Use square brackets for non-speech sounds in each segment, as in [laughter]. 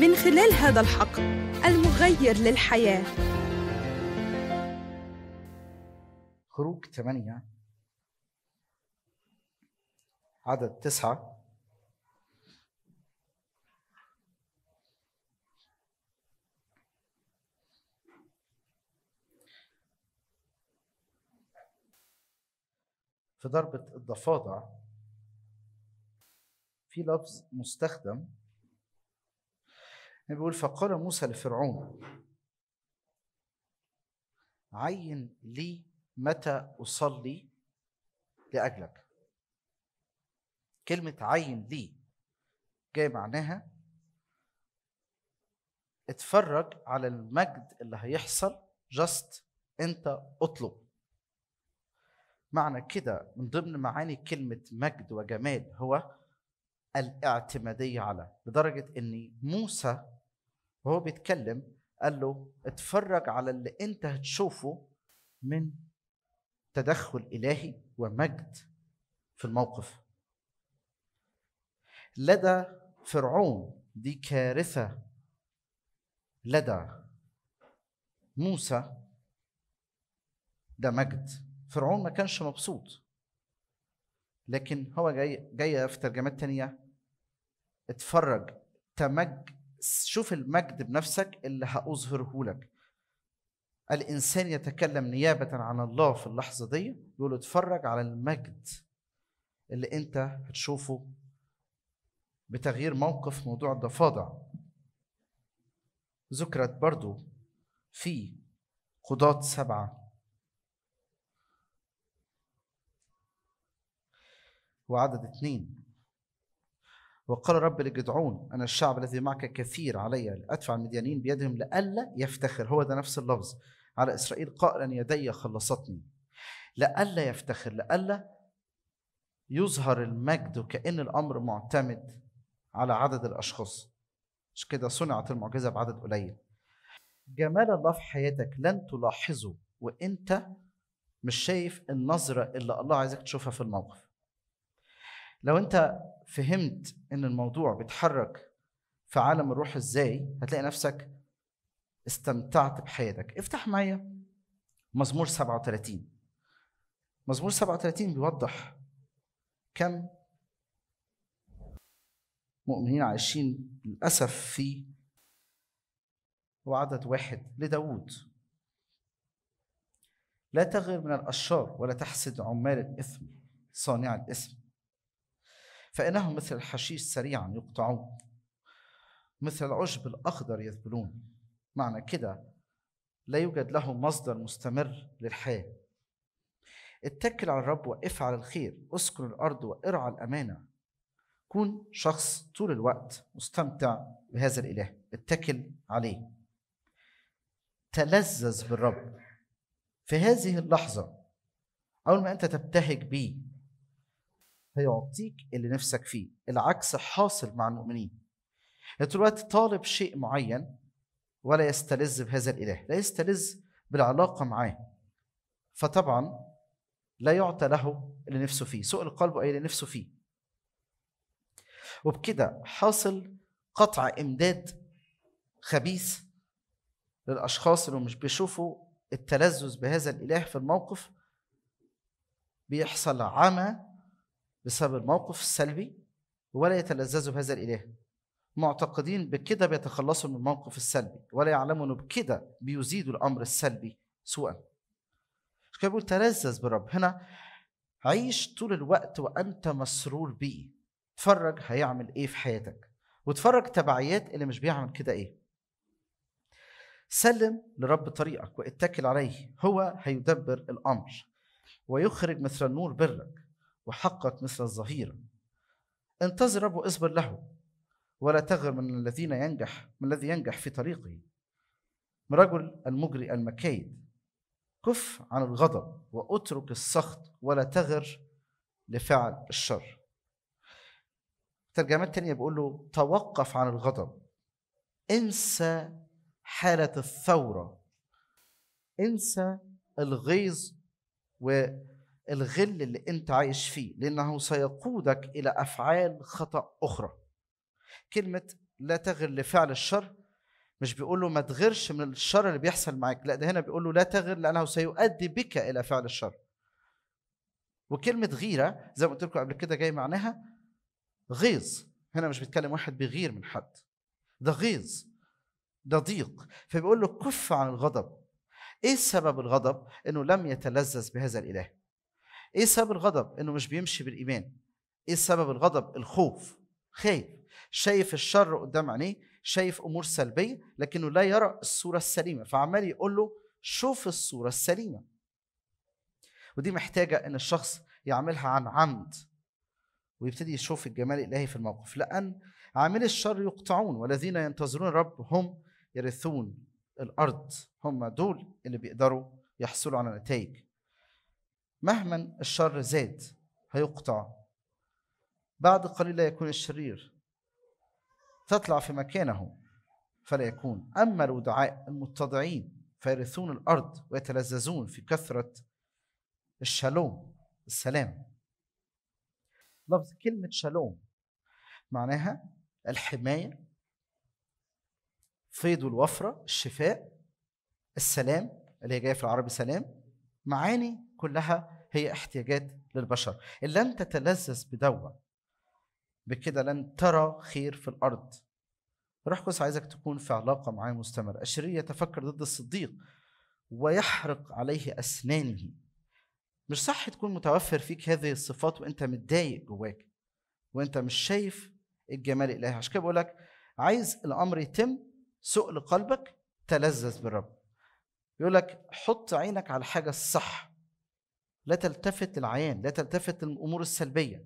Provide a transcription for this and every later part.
من خلال هذا الحقل المغير للحياة خروج 8 عدد 9 في ضربة الضفادع في لفظ مستخدم بيقول فقال موسى لفرعون عين لي متى أصلي لأجلك كلمة عين لي جاي معناها اتفرج على المجد اللي هيحصل جاست انت اطلب معنى كده من ضمن معاني كلمة مجد وجمال هو الاعتمادية على لدرجة ان موسى وهو بيتكلم قال له اتفرج على اللي انت هتشوفه من تدخل الهي ومجد في الموقف لدى فرعون دي كارثه لدى موسى ده مجد فرعون ما كانش مبسوط لكن هو جاي جايه في ترجمات تانية اتفرج تمج شوف المجد بنفسك اللي هأظهره لك الإنسان يتكلم نيابة عن الله في اللحظة دي يقول له اتفرج على المجد اللي أنت هتشوفه بتغيير موقف موضوع الضفادع ذكرت برضو في قضاة سبعة وعدد اتنين وقال رب لجدعون أنا الشعب الذي معك كثير علي لأدفع المديانين بيدهم لئلا يفتخر هو ده نفس اللفظ على إسرائيل قائلا يدي خلصتني لئلا يفتخر لئلا يظهر المجد وكأن الأمر معتمد على عدد الأشخاص مش كده صنعت المعجزة بعدد قليل جمال الله في حياتك لن تلاحظه وانت مش شايف النظرة اللي الله عايزك تشوفها في الموقف لو انت فهمت ان الموضوع بيتحرك في عالم الروح ازاي هتلاقي نفسك استمتعت بحياتك افتح معايا مزمور 37 مزمور 37 بيوضح كم مؤمنين عايشين للأسف في وعدد واحد لداود لا تغر من الأشرار ولا تحسد عمال الإثم صانع الإثم فإنه إيه. مثل الحشيش سريعا يقطعون مثل العشب الأخضر يذبلون معنى كده لا يوجد له مصدر مستمر للحياة اتكل على الرب وقف على الخير اسكن الأرض وارعى الأمانة كون شخص طول الوقت مستمتع بهذا الإله اتكل عليه تلذذ بالرب في هذه اللحظة أول ما أنت تبتهج بيه فيعطيك اللي نفسك فيه العكس حاصل مع المؤمنين يعني انت دلوقتي طالب شيء معين ولا يستلذ بهذا الاله لا يستلذ بالعلاقه معاه فطبعا لا يعطى له اللي نفسه فيه سوء القلب اي اللي نفسه فيه وبكده حاصل قطع امداد خبيث للاشخاص اللي مش بيشوفوا التلذذ بهذا الاله في الموقف بيحصل عمى بسبب الموقف السلبي ولا يتلذذوا بهذا الإله معتقدين بكده بيتخلصوا من الموقف السلبي ولا يعلموا انه بكده بيزيدوا الامر السلبي سوءا كده بيقول تلذذ برب هنا عيش طول الوقت وانت مسرور بيه اتفرج هيعمل ايه في حياتك واتفرج تبعيات اللي مش بيعمل كده ايه سلم لرب طريقك واتكل عليه هو هيدبر الامر ويخرج مثل النور برك وحقق مثل الظهير انتظر رب واصبر له ولا تغر من الذين ينجح من الذي ينجح في طريقه من رجل المجري المكيد كف عن الغضب واترك السخط ولا تغر لفعل الشر ترجمات تانية بيقول له توقف عن الغضب انسى حالة الثورة انسى الغيظ و الغل اللي انت عايش فيه لانه سيقودك الى افعال خطا اخرى كلمه لا تغر لفعل الشر مش بيقول له ما تغرش من الشر اللي بيحصل معاك لا ده هنا بيقول له لا تغر لانه سيؤدي بك الى فعل الشر وكلمه غيره زي ما قلت لكم قبل كده جاي معناها غيظ هنا مش بيتكلم واحد بيغير من حد ده غيظ ده ضيق فبيقول له كف عن الغضب ايه سبب الغضب انه لم يتلذذ بهذا الاله ايه سبب الغضب انه مش بيمشي بالايمان ايه سبب الغضب الخوف خايف شايف الشر قدام عينيه شايف امور سلبيه لكنه لا يرى الصوره السليمه فعمال يقول له شوف الصوره السليمه ودي محتاجه ان الشخص يعملها عن عمد ويبتدي يشوف الجمال الالهي في الموقف لان عامل الشر يقطعون والذين ينتظرون الرب هم يرثون الارض هم دول اللي بيقدروا يحصلوا على نتائج مهما الشر زاد هيقطع بعد قليل لا يكون الشرير تطلع في مكانه فلا يكون أما الودعاء المتضعين فيرثون الأرض ويتلذذون في كثرة الشالوم السلام لفظ كلمة شالوم معناها الحماية فيض الوفرة الشفاء السلام اللي هي جاية في العربي سلام معاني كلها هي احتياجات للبشر إن لم تتلذذ بدوا بكده لن ترى خير في الأرض روح قدس عايزك تكون في علاقة معاه مستمرة الشرير يتفكر ضد الصديق ويحرق عليه أسنانه مش صح تكون متوفر فيك هذه الصفات وانت متضايق جواك وانت مش شايف الجمال الالهي عشان كده بقول لك عايز الامر يتم سؤل قلبك تلذذ بالرب يقول لك حط عينك على الحاجه الصح لا تلتفت للعيان لا تلتفت للامور السلبيه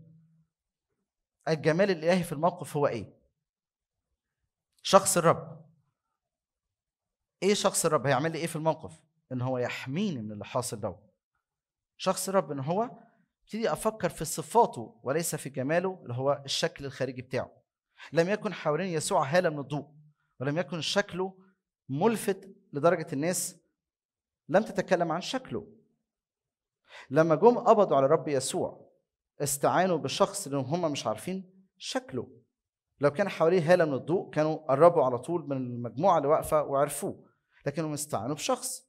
الجمال الالهي في الموقف هو ايه شخص الرب ايه شخص الرب هيعمل لي ايه في الموقف ان هو يحميني من اللي حاصل ده شخص الرب ان هو ابتدي افكر في صفاته وليس في جماله اللي هو الشكل الخارجي بتاعه لم يكن حوالين يسوع هاله من الضوء ولم يكن شكله ملفت لدرجه الناس لم تتكلم عن شكله لما جم قبضوا على رب يسوع استعانوا بالشخص اللي هم مش عارفين شكله لو كان حواليه هاله من الضوء كانوا قربوا على طول من المجموعه اللي واقفه وعرفوه لكنهم استعانوا بشخص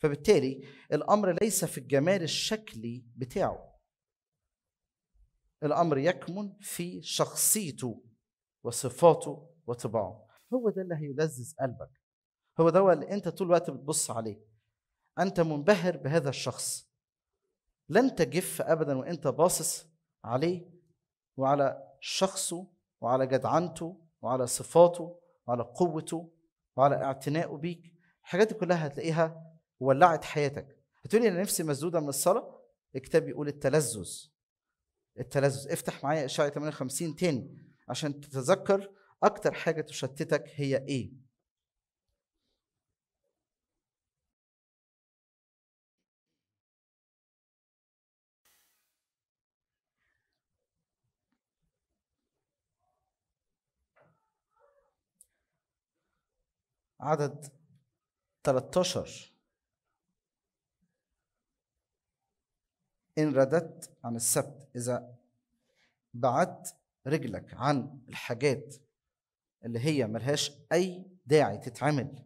فبالتالي الامر ليس في الجمال الشكلي بتاعه الامر يكمن في شخصيته وصفاته وطباعه هو ده اللي هيلذذ قلبك هو ده اللي انت طول الوقت بتبص عليه انت منبهر بهذا الشخص لن تجف ابدا وانت باصص عليه وعلى شخصه وعلى جدعنته وعلى صفاته وعلى قوته وعلى اعتنائه بيك الحاجات دي كلها هتلاقيها ولعت حياتك هتقولي انا نفسي مسدوده من الصلاه الكتاب بيقول التلذذ التلذذ افتح معايا اشعه 58 تاني عشان تتذكر اكتر حاجه تشتتك هي ايه عدد 13 إن رددت عن السبت إذا بعدت رجلك عن الحاجات اللي هي ملهاش أي داعي تتعمل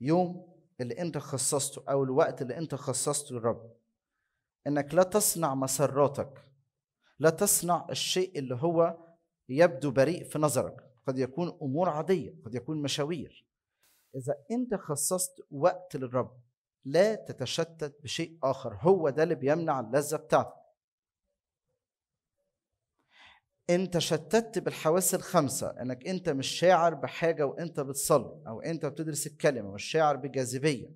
يوم اللي أنت خصصته أو الوقت اللي أنت خصصته للرب إنك لا تصنع مسراتك لا تصنع الشيء اللي هو يبدو بريء في نظرك قد يكون امور عاديه قد يكون مشاوير اذا انت خصصت وقت للرب لا تتشتت بشيء اخر هو ده اللي بيمنع اللذه بتاعتك انت شتتت بالحواس الخمسه انك انت مش شاعر بحاجه وانت بتصلي او انت بتدرس الكلمه مش شاعر بجاذبيه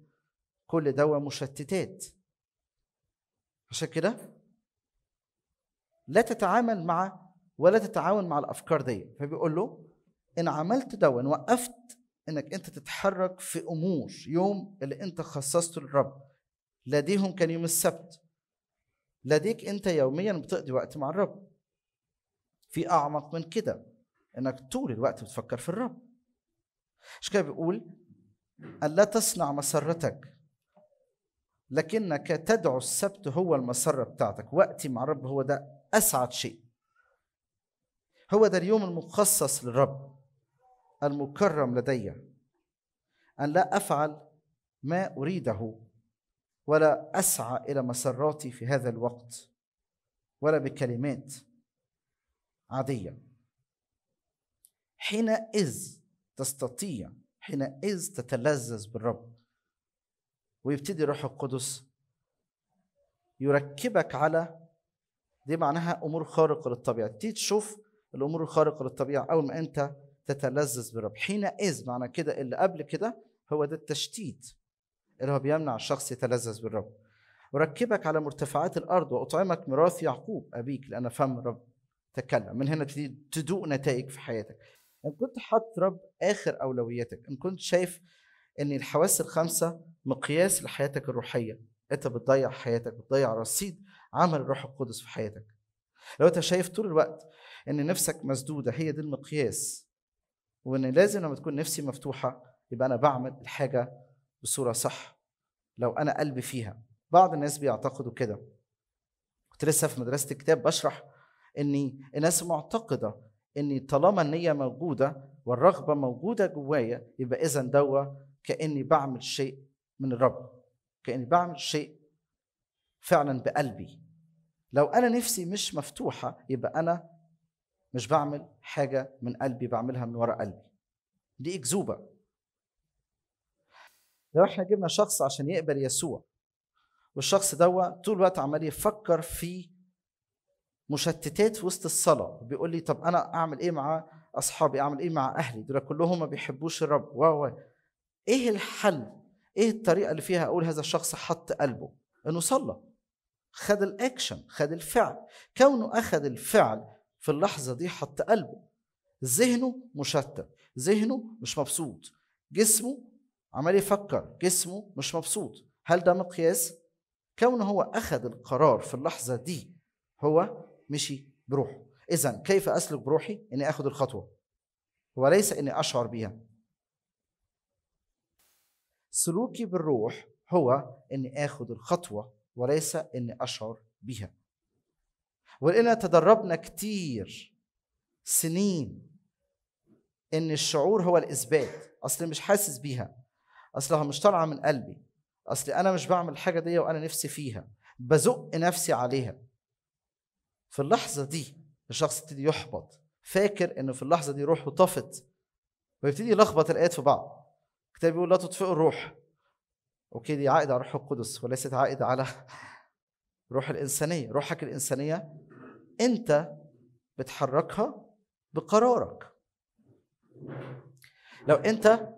كل دوا مشتتات عشان كده لا تتعامل مع ولا تتعاون مع الافكار دي فبيقول له ان عملت ده وان وقفت انك انت تتحرك في امور يوم اللي انت خصصته للرب لديهم كان يوم السبت لديك انت يوميا بتقضي وقت مع الرب في اعمق من كده انك طول الوقت بتفكر في الرب مش كده بيقول الا تصنع مسرتك لكنك تدعو السبت هو المسرة بتاعتك وقتي مع الرب هو ده أسعد شيء هو ده اليوم المخصص للرب المكرم لدي أن لا أفعل ما أريده ولا أسعى إلى مسراتي في هذا الوقت ولا بكلمات عادية حينئذ تستطيع حينئذ تتلذذ بالرب ويبتدي الروح القدس يركبك على دي معناها امور خارقه للطبيعه تيجي تشوف الامور الخارقه للطبيعه اول ما انت تتلذذ بالرب حينئذ معنى كده اللي قبل كده هو ده التشتيت اللي هو بيمنع الشخص يتلذذ بالرب وركبك على مرتفعات الارض واطعمك ميراث يعقوب ابيك لان فم رب تكلم من هنا تدوء تدوق نتائج في حياتك ان كنت حاطط رب اخر اولوياتك ان كنت شايف ان الحواس الخمسه مقياس لحياتك الروحيه انت بتضيع حياتك بتضيع رصيد عمل الروح القدس في حياتك لو انت شايف طول الوقت ان نفسك مسدوده هي دي المقياس وان لازم لما تكون نفسي مفتوحه يبقى انا بعمل الحاجه بصوره صح لو انا قلبي فيها بعض الناس بيعتقدوا كده كنت لسه في مدرسه الكتاب بشرح ان الناس معتقده ان طالما النيه موجوده والرغبه موجوده جوايا يبقى اذا دوا كاني بعمل شيء من الرب كاني بعمل شيء فعلا بقلبي لو انا نفسي مش مفتوحه يبقى انا مش بعمل حاجه من قلبي بعملها من ورا قلبي دي اكذوبه لو احنا جبنا شخص عشان يقبل يسوع والشخص دوا طول الوقت عمال يفكر في مشتتات في وسط الصلاه بيقول لي طب انا اعمل ايه مع اصحابي اعمل ايه مع اهلي دول كلهم ما بيحبوش الرب و ايه الحل ايه الطريقه اللي فيها اقول هذا الشخص حط قلبه انه صلى خد الاكشن خد الفعل كونه اخذ الفعل في اللحظة دي حط قلبه ذهنه مشتت ذهنه مش مبسوط جسمه عمال يفكر جسمه مش مبسوط هل ده مقياس؟ كون هو أخذ القرار في اللحظة دي هو مشي بروحه إذا كيف أسلك بروحي إني أخذ الخطوة وليس إني أشعر بيها سلوكي بالروح هو إني آخذ الخطوة وليس إني أشعر بها ولقينا تدربنا كتير سنين ان الشعور هو الاثبات اصل مش حاسس بيها اصلها مش طالعه من قلبي اصل انا مش بعمل الحاجه دي وانا نفسي فيها بزق نفسي عليها في اللحظه دي الشخص يبتدي يحبط فاكر انه في اللحظه دي روحه طفت ويبتدي يلخبط الايات في بعض الكتاب بيقول لا تطفئوا الروح اوكي دي عائد على الروح القدس وليست عائد على [laughs] روح الانسانيه روحك الانسانيه انت بتحركها بقرارك لو انت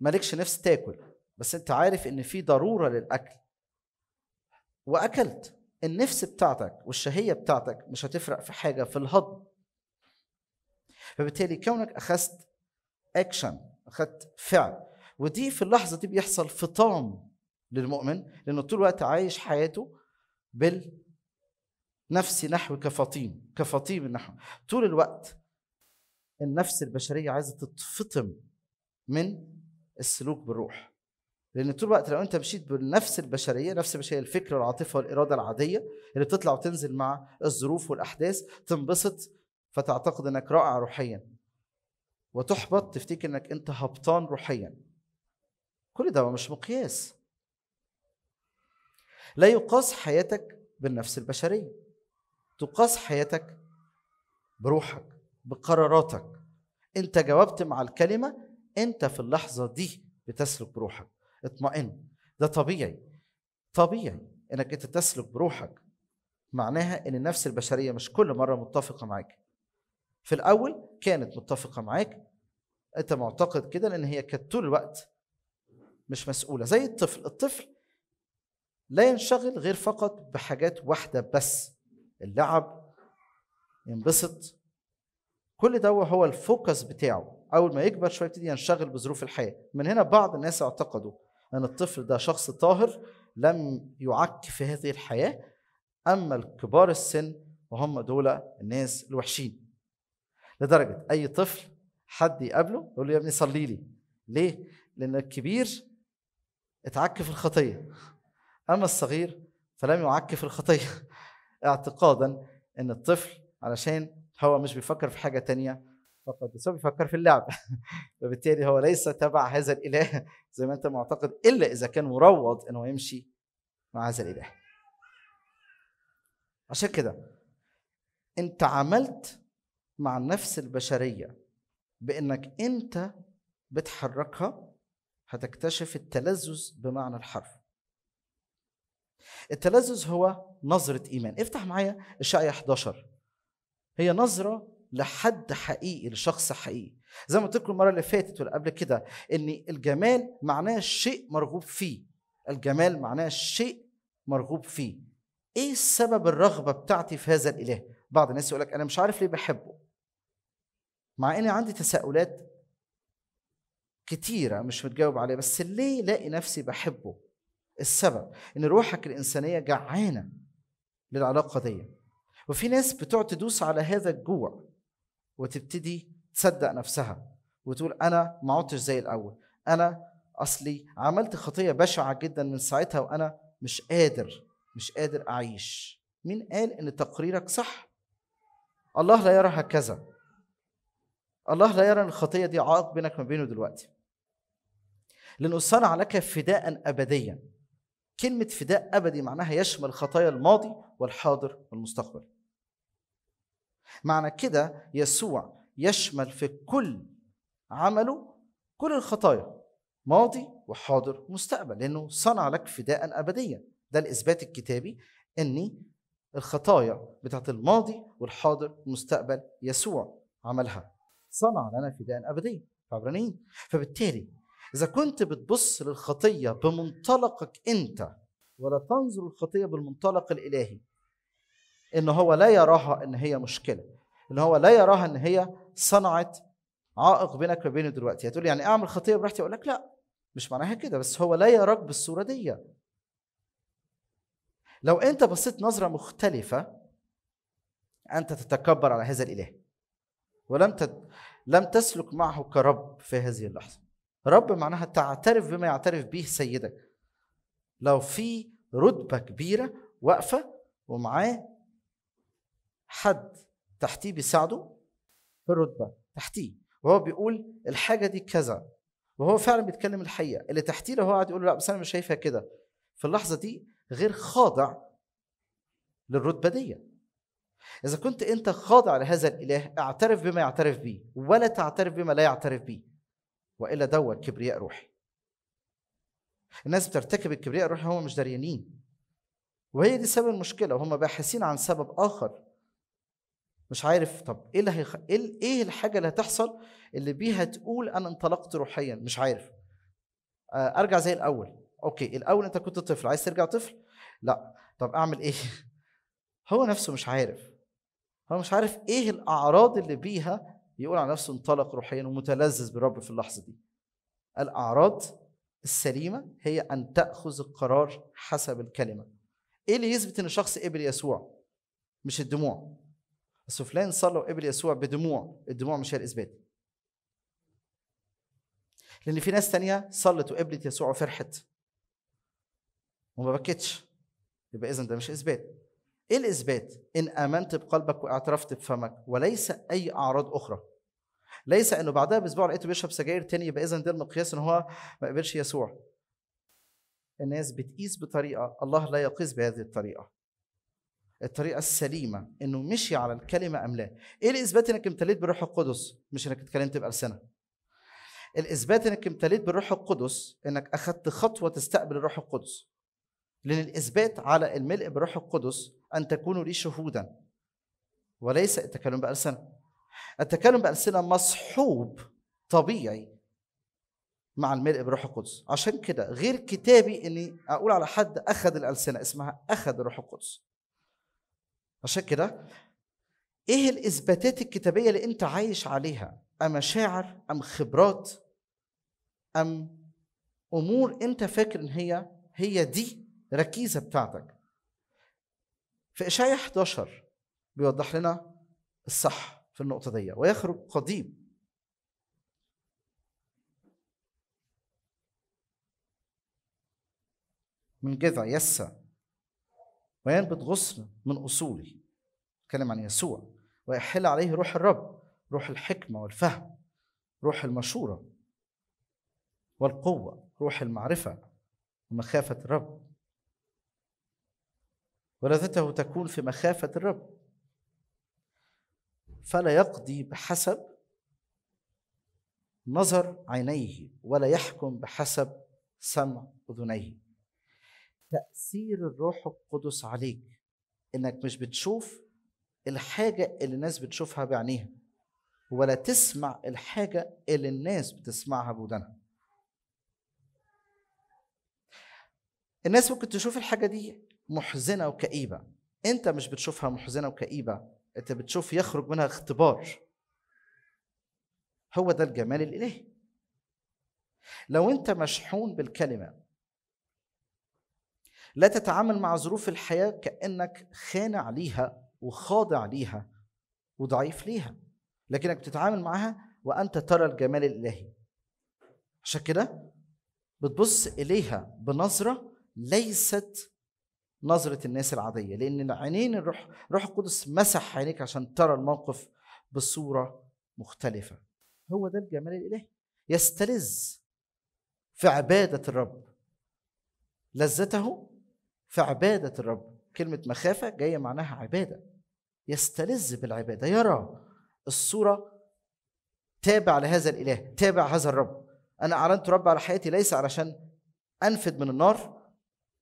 مالكش نفس تاكل بس انت عارف ان في ضروره للاكل واكلت النفس بتاعتك والشهيه بتاعتك مش هتفرق في حاجه في الهضم فبالتالي كونك اخذت اكشن اخذت فعل ودي في اللحظه دي بيحصل فطام للمؤمن لانه طول الوقت عايش حياته بال نفسي نحو كفاطيم كفاطيم نحو طول الوقت النفس البشرية عايزة تتفطم من السلوك بالروح لأن طول الوقت لو أنت مشيت بالنفس البشرية نفس البشرية الفكر والعاطفة والإرادة العادية اللي بتطلع وتنزل مع الظروف والأحداث تنبسط فتعتقد أنك رائع روحيا وتحبط تفتكر أنك أنت هبطان روحيا كل ده مش مقياس لا يقاس حياتك بالنفس البشريه تقاس حياتك بروحك بقراراتك انت جاوبت مع الكلمه انت في اللحظه دي بتسلك بروحك اطمئن ده طبيعي طبيعي انك انت تسلك بروحك معناها ان النفس البشريه مش كل مره متفقه معاك في الاول كانت متفقه معاك انت معتقد كده لان هي كانت طول الوقت مش مسؤوله زي الطفل الطفل لا ينشغل غير فقط بحاجات واحده بس اللعب ينبسط كل ده هو الفوكس بتاعه اول ما يكبر شويه يبتدي ينشغل بظروف الحياه من هنا بعض الناس اعتقدوا ان الطفل ده شخص طاهر لم يعك في هذه الحياه اما الكبار السن وهم دول الناس الوحشين لدرجه اي طفل حد يقابله يقول له يا ابني صلي لي ليه لان الكبير اتعك في الخطيه اما الصغير فلم يعك في الخطيه اعتقادا ان الطفل علشان هو مش بيفكر في حاجه تانية فقط بس هو بيفكر في اللعب [laughs] فبالتالي هو ليس تبع هذا الاله [laughs] زي ما انت معتقد الا اذا كان مروض انه يمشي مع هذا الاله عشان كده انت عملت مع النفس البشريه بانك انت بتحركها هتكتشف التلذذ بمعنى الحرف التلذذ هو نظرة إيمان افتح معايا الشقية 11 هي نظرة لحد حقيقي لشخص حقيقي زي ما قلت لكم المرة اللي فاتت واللي قبل كده إن الجمال معناه شيء مرغوب فيه الجمال معناه شيء مرغوب فيه إيه سبب الرغبة بتاعتي في هذا الإله بعض الناس يقول لك أنا مش عارف ليه بحبه مع إني عندي تساؤلات كتيرة مش متجاوب عليها بس ليه لاقي نفسي بحبه السبب ان روحك الانسانيه جعانه للعلاقه دي وفي ناس بتقعد تدوس على هذا الجوع وتبتدي تصدق نفسها وتقول انا ما عدتش زي الاول انا اصلي عملت خطيه بشعه جدا من ساعتها وانا مش قادر مش قادر اعيش مين قال ان تقريرك صح الله لا يرى هكذا الله لا يرى ان الخطيه دي عائق بينك وبينه دلوقتي لانه صنع لك فداء ابديا كلمة فداء أبدي معناها يشمل خطايا الماضي والحاضر والمستقبل معنى كده يسوع يشمل في كل عمله كل الخطايا ماضي وحاضر مستقبل لأنه صنع لك فداء أبديا ده الإثبات الكتابي أني الخطايا بتاعت الماضي والحاضر والمستقبل يسوع عملها صنع لنا فداء أبديا عبرانيين فبالتالي إذا كنت بتبص للخطية بمنطلقك أنت ولا تنظر الخطية بالمنطلق الإلهي إن هو لا يراها إن هي مشكلة إن هو لا يراها إن هي صنعت عائق بينك وبينه دلوقتي هتقول يعني أعمل خطية براحتي أقول لك لا مش معناها كده بس هو لا يراك بالصورة دي لو أنت بصيت نظرة مختلفة أنت تتكبر على هذا الإله ولم تت... لم تسلك معه كرب في هذه اللحظة رب معناها تعترف بما يعترف به سيدك لو في رتبه كبيره واقفه ومعاه حد تحتيه بيساعده في الرتبه تحتيه وهو بيقول الحاجه دي كذا وهو فعلا بيتكلم الحقيقه اللي تحتيه لو هو قاعد يقول لا بس انا مش شايفها كده في اللحظه دي غير خاضع للرتبه دي اذا كنت انت خاضع لهذا الاله اعترف بما يعترف به ولا تعترف بما لا يعترف به والا دوت كبرياء روحي الناس بترتكب الكبرياء الروحي هم مش دريانين وهي دي سبب المشكله وهم باحثين عن سبب اخر مش عارف طب ايه اللي هيخ... ايه, إيه الحاجه اللي هتحصل اللي بيها تقول انا انطلقت روحيا مش عارف آه، ارجع زي الاول اوكي الاول انت كنت طفل عايز ترجع طفل لا طب اعمل ايه [laughs] هو نفسه مش عارف هو مش عارف ايه الاعراض اللي بيها يقول على نفسه انطلق روحيا ومتلذذ بالرب في اللحظه دي الاعراض السليمه هي ان تاخذ القرار حسب الكلمه ايه اللي يثبت ان الشخص قبل يسوع مش الدموع بس فلان صلى وقبل يسوع بدموع الدموع مش هي الاثبات لان في ناس تانية صلت وقبلت يسوع وفرحت وما بكتش يبقى اذا ده مش اثبات ايه الاثبات ان امنت بقلبك واعترفت بفمك وليس اي اعراض اخرى ليس انه بعدها باسبوع لقيته بيشرب سجاير تاني يبقى اذا ده المقياس ان هو ما قبلش يسوع الناس بتقيس بطريقه الله لا يقيس بهذه الطريقه الطريقه السليمه انه مشي على الكلمه ام لا ايه الاثبات انك امتليت بالروح القدس مش انك اتكلمت بألسنة الاثبات انك امتليت بالروح القدس انك اخذت خطوه تستقبل الروح القدس لان الاثبات على الملء بالروح القدس ان تكونوا لي شهودا وليس التكلم بألسنة التكلم بألسنة مصحوب طبيعي مع الملء بروح القدس عشان كده غير كتابي اني اقول على حد اخذ الالسنه اسمها اخذ الروح القدس عشان كده ايه الاثباتات الكتابيه اللي انت عايش عليها ام مشاعر ام خبرات ام امور انت فاكر ان هي هي دي ركيزه بتاعتك في اشعياء 11 بيوضح لنا الصح في النقطة دي ويخرج قديم من جذع يسع وينبت غصن من أصوله اتكلم عن يسوع ويحل عليه روح الرب روح الحكمة والفهم روح المشورة والقوة روح المعرفة ومخافة الرب ولذته تكون في مخافة الرب فلا يقضي بحسب نظر عينيه ولا يحكم بحسب سمع اذنيه تاثير الروح القدس عليك انك مش بتشوف الحاجه اللي الناس بتشوفها بعينيها ولا تسمع الحاجه اللي الناس بتسمعها بودانها الناس ممكن تشوف الحاجه دي محزنه وكئيبه انت مش بتشوفها محزنه وكئيبه انت بتشوف يخرج منها اختبار هو ده الجمال الالهي لو انت مشحون بالكلمه لا تتعامل مع ظروف الحياه كانك خانع ليها وخاضع ليها وضعيف ليها لكنك بتتعامل معها وانت ترى الجمال الالهي عشان كده بتبص اليها بنظره ليست نظرة الناس العادية لأن عينين الروح روح القدس مسح عينيك عشان ترى الموقف بصورة مختلفة هو ده الجمال الإلهي يستلذ في عبادة الرب لذته في عبادة الرب كلمة مخافة جاية معناها عبادة يستلذ بالعبادة يرى الصورة تابع لهذا الإله تابع هذا الرب أنا أعلنت رب على حياتي ليس علشان أنفد من النار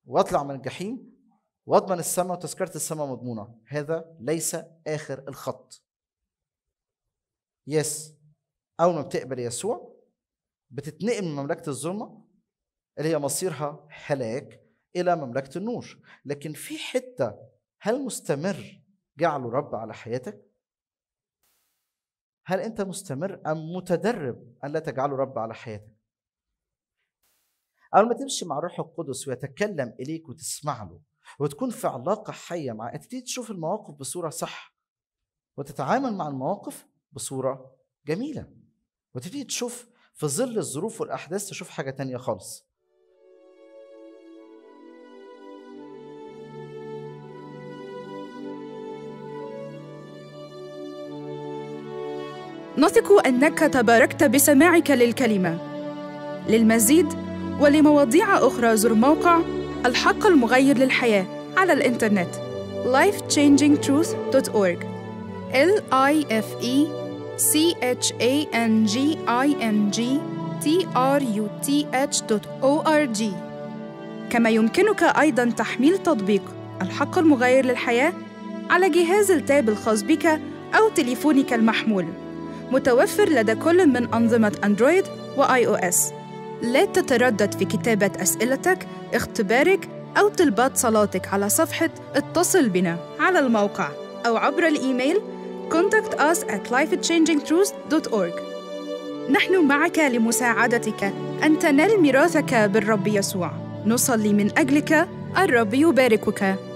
واطلع من الجحيم واضمن السماء وتذكره السماء مضمونه هذا ليس اخر الخط يس اول ما بتقبل يسوع بتتنقل من مملكه الظلمه اللي هي مصيرها هلاك الى مملكه النور لكن في حته هل مستمر جعله رب على حياتك هل انت مستمر ام متدرب ان لا تجعله رب على حياتك اول ما تمشي مع الروح القدس ويتكلم اليك وتسمع له وتكون في علاقة حية مع تبتدي تشوف المواقف بصورة صح وتتعامل مع المواقف بصورة جميلة وتبتدي تشوف في ظل الظروف والأحداث تشوف حاجة تانية خالص نثق انك تباركت بسماعك للكلمه للمزيد ولمواضيع اخرى زر موقع الحق المغير للحياة على الإنترنت lifechangingtruth.org l i f e c h a n g i n g t r u t h o r g كما يمكنك أيضا تحميل تطبيق الحق المغير للحياة على جهاز التاب الخاص بك أو تليفونك المحمول متوفر لدى كل من أنظمة أندرويد وآي أو إس لا تتردد في كتابة أسئلتك، اختبارك، أو طلبات صلاتك على صفحة اتصل بنا على الموقع أو عبر الإيميل contact us at lifechangingtruth.org نحن معك لمساعدتك أن تنال ميراثك بالرب يسوع نصلي من أجلك الرب يباركك